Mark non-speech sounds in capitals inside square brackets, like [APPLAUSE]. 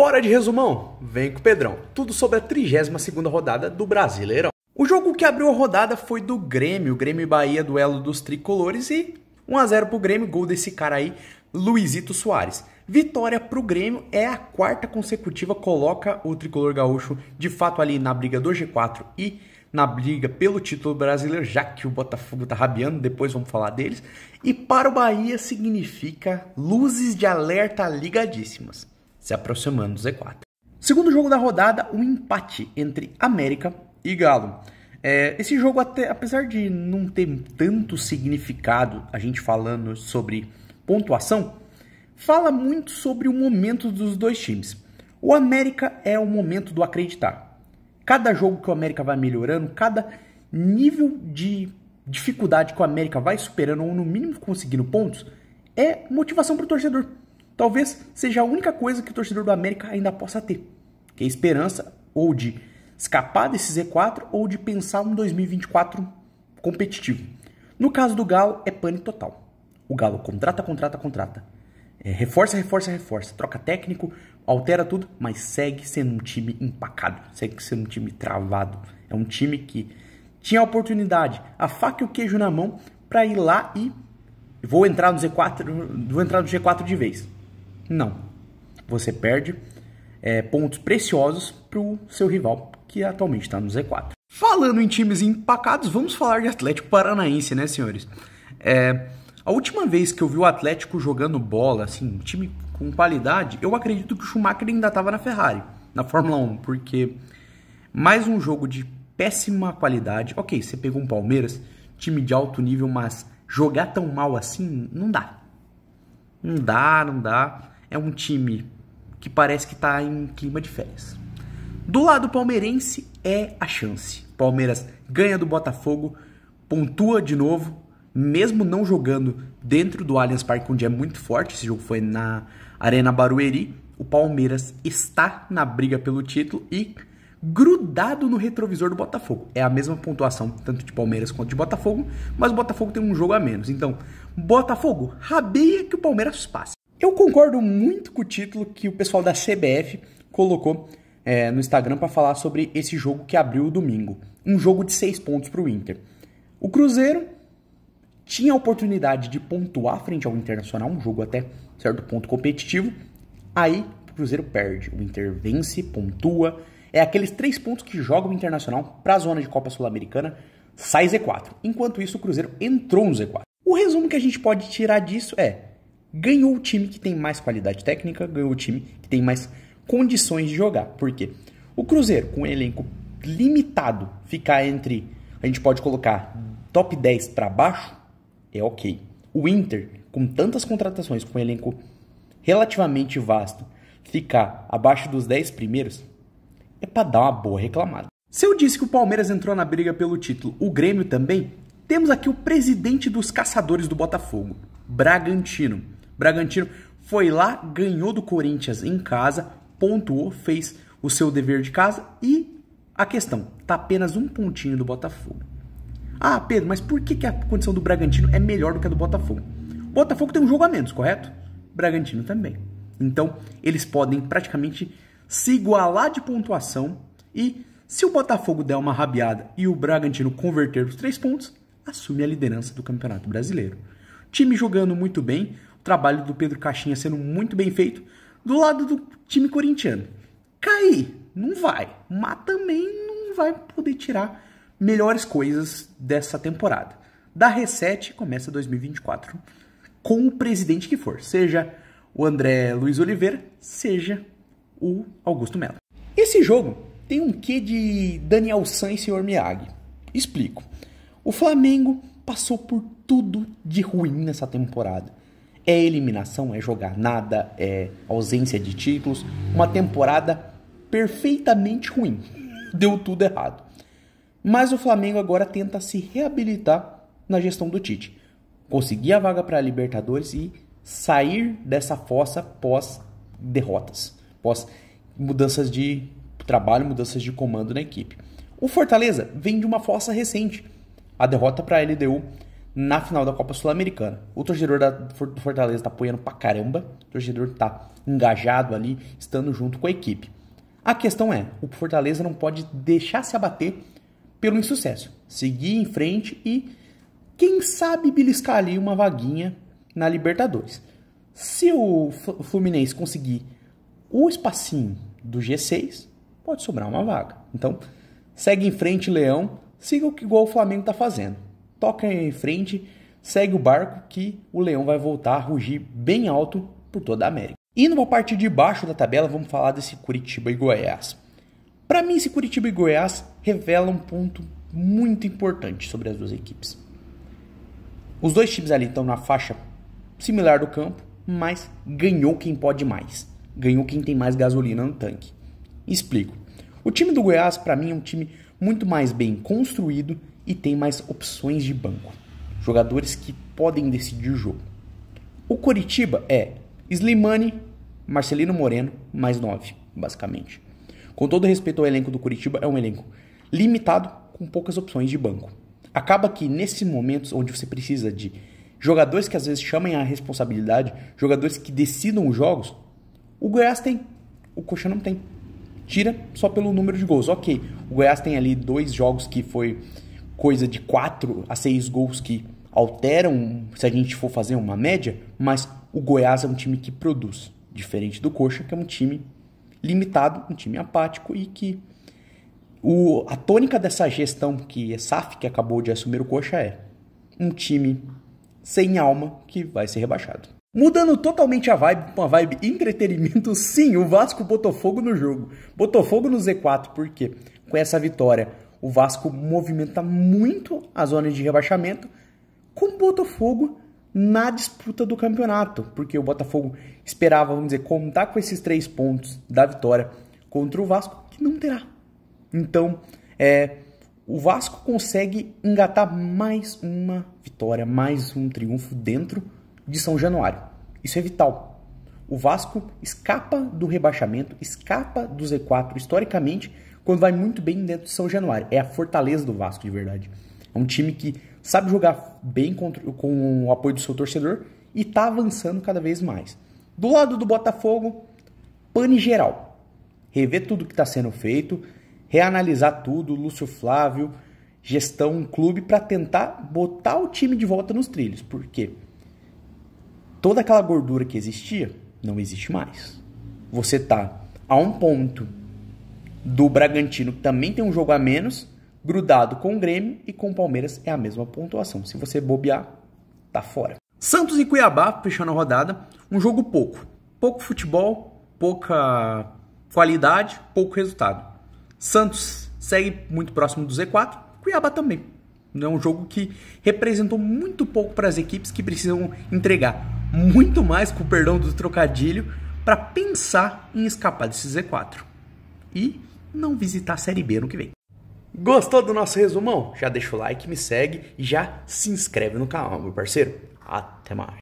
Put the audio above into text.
Bora de resumão? Vem com o Pedrão. Tudo sobre a 32 rodada do Brasileirão. O jogo que abriu a rodada foi do Grêmio, Grêmio e Bahia, duelo dos tricolores e 1 a 0 pro Grêmio, gol desse cara aí, Luizito Soares. Vitória pro Grêmio é a quarta consecutiva, coloca o tricolor gaúcho de fato ali na briga do G4 e na briga pelo título brasileiro, já que o Botafogo tá rabiando, depois vamos falar deles. E para o Bahia significa luzes de alerta ligadíssimas se aproximando do Z4. Segundo jogo da rodada, um empate entre América e Galo. É, esse jogo, até, apesar de não ter tanto significado, a gente falando sobre pontuação, fala muito sobre o momento dos dois times. O América é o momento do acreditar. Cada jogo que o América vai melhorando, cada nível de dificuldade que o América vai superando ou no mínimo conseguindo pontos, é motivação para o torcedor talvez seja a única coisa que o torcedor do América ainda possa ter, que é a esperança ou de escapar desse Z4 ou de pensar um 2024 competitivo. No caso do Galo, é pane total. O Galo contrata, contrata, contrata. É, reforça, reforça, reforça. Troca técnico, altera tudo, mas segue sendo um time empacado, segue sendo um time travado. É um time que tinha a oportunidade, a faca e o queijo na mão, para ir lá e vou entrar no Z4, vou entrar no G4 de vez. Não. Você perde é, pontos preciosos para o seu rival, que atualmente está no Z4. Falando em times empacados, vamos falar de Atlético Paranaense, né, senhores? É, a última vez que eu vi o Atlético jogando bola, assim, um time com qualidade, eu acredito que o Schumacher ainda estava na Ferrari, na Fórmula 1, porque mais um jogo de péssima qualidade. Ok, você pegou um Palmeiras, time de alto nível, mas jogar tão mal assim não dá. Não dá, não dá é um time que parece que está em clima de férias. Do lado palmeirense é a chance. Palmeiras ganha do Botafogo, pontua de novo, mesmo não jogando dentro do Allianz Parque, onde é muito forte, esse jogo foi na Arena Barueri, o Palmeiras está na briga pelo título e grudado no retrovisor do Botafogo. É a mesma pontuação tanto de Palmeiras quanto de Botafogo, mas o Botafogo tem um jogo a menos. Então, Botafogo, rabeia que o Palmeiras passe. Eu concordo muito com o título que o pessoal da CBF colocou é, no Instagram para falar sobre esse jogo que abriu o domingo. Um jogo de seis pontos para o Inter. O Cruzeiro tinha a oportunidade de pontuar frente ao Internacional, um jogo até certo ponto competitivo. Aí o Cruzeiro perde. O Inter vence, pontua. É aqueles três pontos que joga o Internacional para a zona de Copa Sul-Americana, sai Z4. Enquanto isso, o Cruzeiro entrou no Z4. O resumo que a gente pode tirar disso é: ganhou o time que tem mais qualidade técnica, ganhou o time que tem mais condições de jogar. Por quê? O Cruzeiro, com um elenco limitado, ficar entre. A gente pode colocar top 10 para baixo, é ok. O Inter, com tantas contratações, com um elenco relativamente vasto, ficar abaixo dos 10 primeiros, é para dar uma boa reclamada. Se eu disse que o Palmeiras entrou na briga pelo título, o Grêmio também, temos aqui o presidente dos caçadores do Botafogo, Bragantino Bragantino foi lá, ganhou do Corinthians em casa, pontuou, fez o seu dever de casa e a questão, tá apenas um pontinho do Botafogo. Ah, Pedro, mas por que, que a condição do Bragantino é melhor do que a do Botafogo? O Botafogo tem um jogo a menos, correto? Bragantino também. Então, eles podem praticamente se igualar de pontuação e se o Botafogo der uma rabiada e o Bragantino converter os três pontos, assume a liderança do Campeonato Brasileiro. Time jogando muito bem, trabalho do Pedro Caixinha sendo muito bem feito, do lado do time corintiano. Cair, não vai, mas também não vai poder tirar melhores coisas dessa temporada. Da reset começa 2024 com o presidente que for, seja o André Luiz Oliveira, seja o Augusto Mello. Esse jogo tem um quê de Daniel San e Sr. Miyagi. Explico. O Flamengo passou por tudo de ruim nessa temporada. É eliminação, é jogar nada, é ausência de títulos. Uma temporada perfeitamente ruim. [LAUGHS] Deu tudo errado. Mas o Flamengo agora tenta se reabilitar na gestão do Tite. Conseguir a vaga para a Libertadores e sair dessa fossa pós derrotas, pós mudanças de trabalho, mudanças de comando na equipe. O Fortaleza vem de uma fossa recente, a derrota para a LDU na final da Copa Sul-Americana. O torcedor da, do Fortaleza tá apoiando pra caramba, o torcedor tá engajado ali, estando junto com a equipe. A questão é, o Fortaleza não pode deixar se abater pelo insucesso. Seguir em frente e, quem sabe, beliscar ali uma vaguinha na Libertadores. Se o Fluminense conseguir o espacinho do G6, pode sobrar uma vaga. Então, segue em frente, Leão. Siga o que igual o Flamengo está fazendo toca em frente, segue o barco que o leão vai voltar a rugir bem alto por toda a América. E numa parte de baixo da tabela, vamos falar desse Curitiba e Goiás. Para mim, esse Curitiba e Goiás revela um ponto muito importante sobre as duas equipes. Os dois times ali estão na faixa similar do campo, mas ganhou quem pode mais. Ganhou quem tem mais gasolina no tanque. Explico. O time do Goiás, para mim, é um time muito mais bem construído e tem mais opções de banco, jogadores que podem decidir o jogo. O Coritiba é Slimani, Marcelino Moreno, mais 9, basicamente. Com todo respeito ao elenco do Curitiba, é um elenco limitado, com poucas opções de banco. Acaba que nesses momentos onde você precisa de jogadores que às vezes chamem a responsabilidade, jogadores que decidam os jogos, o Goiás tem, o Coxa não tem. Tira só pelo número de gols. Ok, o Goiás tem ali dois jogos que foi coisa de 4 a 6 gols que alteram, se a gente for fazer uma média, mas o Goiás é um time que produz, diferente do Coxa, que é um time limitado, um time apático e que o, a tônica dessa gestão que é SAF, que acabou de assumir o Coxa, é um time sem alma que vai ser rebaixado. Mudando totalmente a vibe, uma vibe entretenimento, sim, o Vasco botou fogo no jogo. Botou fogo no Z4, porque com essa vitória o Vasco movimenta muito a zona de rebaixamento com o Botafogo na disputa do campeonato, porque o Botafogo esperava, vamos dizer, contar com esses três pontos da vitória contra o Vasco, que não terá. Então, é, o Vasco consegue engatar mais uma vitória, mais um triunfo dentro de São Januário. Isso é vital. O Vasco escapa do rebaixamento, escapa do Z4 historicamente quando vai muito bem dentro de São Januário. É a fortaleza do Vasco, de verdade. É um time que sabe jogar bem contra, com o apoio do seu torcedor e está avançando cada vez mais. Do lado do Botafogo, pane geral. Rever tudo que está sendo feito, reanalisar tudo, Lúcio Flávio, gestão, clube, para tentar botar o time de volta nos trilhos. Porque toda aquela gordura que existia não existe mais. Você tá a um ponto do Bragantino, que também tem um jogo a menos, grudado com o Grêmio e com o Palmeiras é a mesma pontuação. Se você bobear, tá fora. Santos e Cuiabá, fechando a rodada, um jogo pouco. Pouco futebol, pouca qualidade, pouco resultado. Santos segue muito próximo do Z4, Cuiabá também. É um jogo que representou muito pouco para as equipes que precisam entregar muito mais, com o perdão do trocadilho, para pensar em escapar desse Z4. E não visitar a Série B no que vem. Gostou do nosso resumão? Já deixa o like, me segue e já se inscreve no canal, meu parceiro. Até mais.